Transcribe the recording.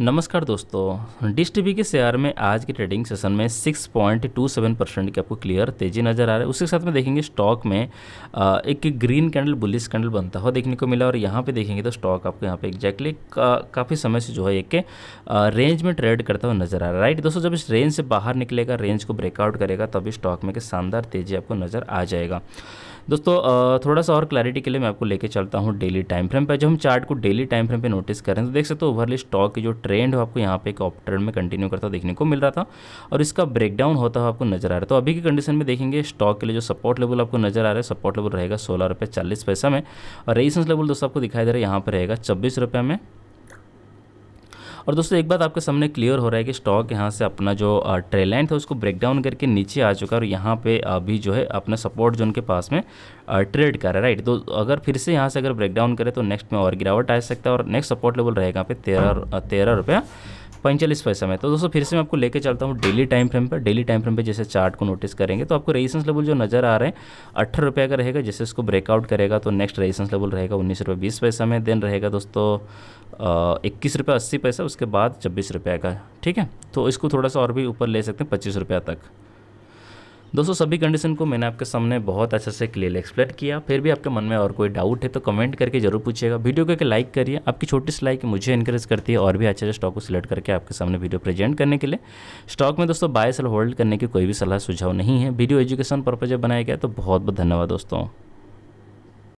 नमस्कार दोस्तों डिस्ट टीवी के शेयर में आज के ट्रेडिंग सेशन में 6.27 परसेंट की आपको क्लियर तेजी नज़र आ रहा है उसके साथ में देखेंगे स्टॉक में एक ग्रीन कैंडल बुलिस कैंडल बनता हुआ देखने को मिला और यहाँ पे देखेंगे तो स्टॉक आपको यहाँ पे एक्जैक्टली का, काफ़ी समय से जो है एक रेंज में ट्रेड करता हुआ नजर आ रहा है राइट दोस्तों जब इस रेंज से बाहर निकलेगा रेंज को ब्रेकआउट करेगा तभी स्टॉक में एक शानदार तेजी आपको नज़र आ जाएगा दोस्तों थोड़ा सा और क्लैरिटी के लिए मैं आपको लेके चलता हूँ डेली टाइम फ्रेम पर जब हम चार्ट को डेली टाइम फ्रेम पर नोटिस करें तो देख सकते हो ओवरली स्टॉक की जो ट्रेंड हो आपको यहाँ पे एक ऑप्टर्न में कंटिन्यू करता देखने को मिल रहा था और इसका ब्रेकडाउन होता हुआ आपको नजर आ रहा है तो अभी की कंडीशन में देखेंगे स्टॉक के लिए जो सपोर्ट लेवल आपको नजर आ रहा है सपोर्ट लेवल रहेगा सोलह रुपये चालीस पैसा में और रेजिस्टेंस लेवल दोस्तों आपको दिखाई दे रहा है यहाँ पर रहेगा छब्बीस रुपये में और दोस्तों एक बात आपके सामने क्लियर हो रहा है कि स्टॉक यहाँ से अपना जो ट्रेलाइन लाइन था उसको ब्रेकडाउन करके नीचे आ चुका है और यहाँ पे अभी जो है अपना सपोर्ट जोन के पास में ट्रेड कर रहा है राइट तो अगर फिर से यहाँ से अगर ब्रेकडाउन करे तो नेक्स्ट में और गिरावट आ सकता है और नेक्स्ट सपोर्ट लेवल रहेगा पे तेरह तेरह रुपया पैंतालीस पैसा में तो दोस्तों फिर से मैं आपको लेके चलता हूँ डेली टाइम फ्रेम पर डेली टाइम फ्रेम पर जैसे चार्ट को नोटिस करेंगे तो आपको रेजिस्टेंस लेवल जो नजर आ रहे हैं अट्ठारह रुपये का रहेगा जैसे इसको ब्रेकआउट करेगा तो नेक्स्ट रेजिस्टेंस लेवल रहेगा उन्नीस रुपये बीस पैसा में देन रहेगा दोस्तों इक्कीस रुपये अस्सी पैसा उसके बाद छब्बीस रुपये का ठीक है तो इसको थोड़ा सा और भी ऊपर ले सकते हैं पच्चीस रुपये तक दोस्तों सभी कंडीशन को मैंने आपके सामने बहुत अच्छे से क्लियर एक्सप्लेन किया फिर भी आपके मन में और कोई डाउट है तो कमेंट करके जरूर पूछिएगा वीडियो को एक लाइक करिए आपकी छोटी सी लाइक मुझे इंकरेज करती है और भी अच्छे से स्टॉक को सिलेक्ट करके आपके सामने वीडियो प्रेजेंट करने के लिए स्टॉक में दोस्तों बाय सेल होल्ड करने की कोई भी सलाह सुझाव नहीं है वीडियो एजुकेशन पर्पज बनाया गया तो बहुत बहुत धन्यवाद दोस्तों